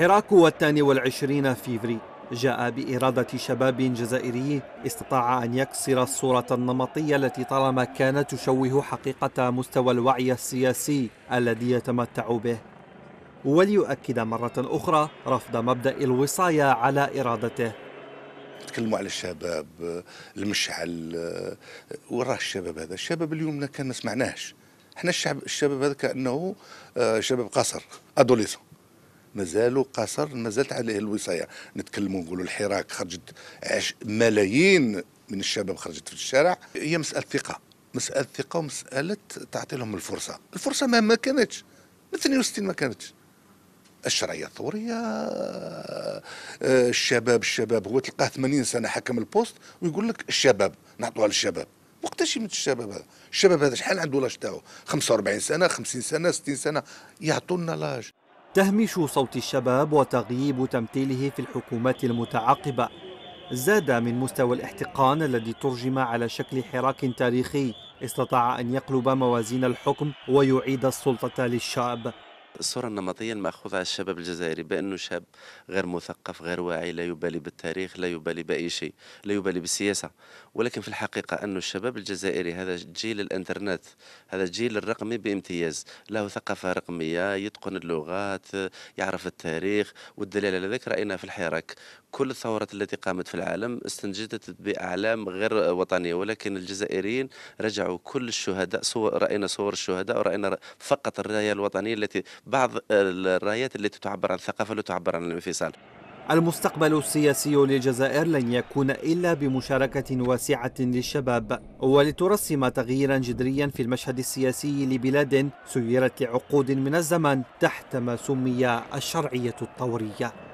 حراك الثاني والعشرين فيفري جاء بإرادة شباب جزائري استطاع أن يكسر الصورة النمطية التي طالما كانت تشوه حقيقة مستوى الوعي السياسي الذي يتمتع به وليؤكد مرة أخرى رفض مبدأ الوصاية على إرادته تكلموا على الشباب المشعل وراه الشباب هذا الشباب اليوم كان ما سمعناهش احنا الشعب الشباب هذا كانه آه، شباب قصر ادوليسون مازالوا قصر مازالت عليه الوصايه نتكلموا نقولوا الحراك خرجت عش ملايين من الشباب خرجت في الشارع هي مساله ثقه مساله ثقه ومساله تعطي لهم الفرصه الفرصه ما ما كانتش من 62 ما كانتش الشرعيه الثوريه آه، الشباب الشباب هو تلقاه 80 سنه حكم البوست ويقول لك الشباب نعطوها للشباب وقتاش يمت الشباب هذا الشباب هذا شحال عنده لاج تاعو 45 سنه 50 سنه 60 سنه يعطونا لاج تهميش صوت الشباب وتغييب تمثيله في الحكومات المتعاقبة زاد من مستوى الاحتقان الذي ترجم على شكل حراك تاريخي استطاع أن يقلب موازين الحكم ويعيد السلطة للشعب الصورة النمطية المأخوذة على الشباب الجزائري بأنه شاب غير مثقف غير واعي لا يبالي بالتاريخ لا يبالي بأي شيء لا يبالي بالسياسة ولكن في الحقيقة أن الشباب الجزائري هذا جيل الإنترنت هذا جيل الرقمي بامتياز له ثقافة رقمية يتقن اللغات يعرف التاريخ والدليل على ذلك رأينا في الحراك كل الثورات التي قامت في العالم استنجدت بأعلام غير وطنية ولكن الجزائريين رجعوا كل الشهداء صور رأينا صور الشهداء ورأينا فقط الراية الوطنية التي بعض الرايات التي تعبر عن الثقافة لا تعبر عن الانفصال المستقبل السياسي للجزائر لن يكون إلا بمشاركة واسعة للشباب ولترسم تغييرا جذريا في المشهد السياسي لبلاد سيرت لعقود من الزمن تحت ما سمي الشرعية الطورية